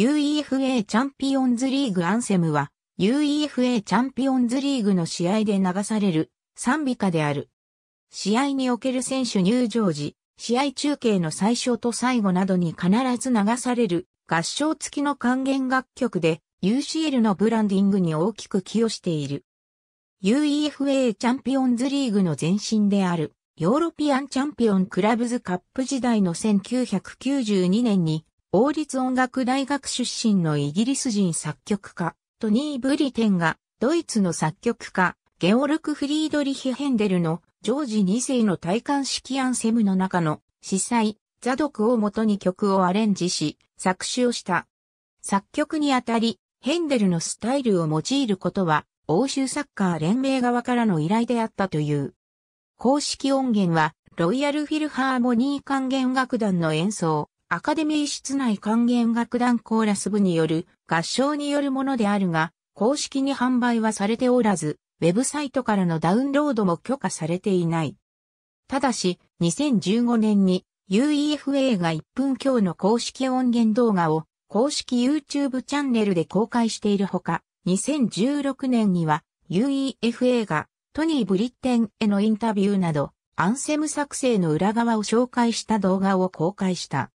UEFA チャンピオンズリーグアンセムは UEFA チャンピオンズリーグの試合で流される賛美歌である。試合における選手入場時、試合中継の最初と最後などに必ず流される合唱付きの還元楽曲で UCL のブランディングに大きく寄与している。UEFA チャンピオンズリーグの前身であるヨーロピアンチャンピオンクラブズカップ時代の1992年に王立音楽大学出身のイギリス人作曲家、トニー・ブリテンが、ドイツの作曲家、ゲオルク・フリードリヒ・ヘンデルの、ジョージ2世の戴冠式アンセムの中の、司祭、ザドクをもとに曲をアレンジし、作詞をした。作曲にあたり、ヘンデルのスタイルを用いることは、欧州サッカー連盟側からの依頼であったという。公式音源は、ロイヤルフィルハーモニー管弦楽団の演奏、アカデミー室内管弦楽団コーラス部による合唱によるものであるが、公式に販売はされておらず、ウェブサイトからのダウンロードも許可されていない。ただし、2015年に UEFA が1分強の公式音源動画を公式 YouTube チャンネルで公開しているほか、2016年には UEFA がトニー・ブリッテンへのインタビューなど、アンセム作成の裏側を紹介した動画を公開した。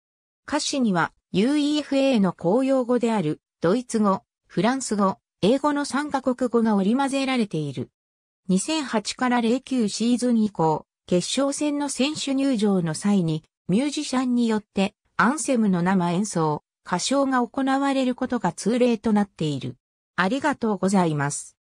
歌詞には UEFA の公用語であるドイツ語、フランス語、英語の3カ国語が織り交ぜられている。2008から09シーズン以降、決勝戦の選手入場の際に、ミュージシャンによってアンセムの生演奏、歌唱が行われることが通例となっている。ありがとうございます。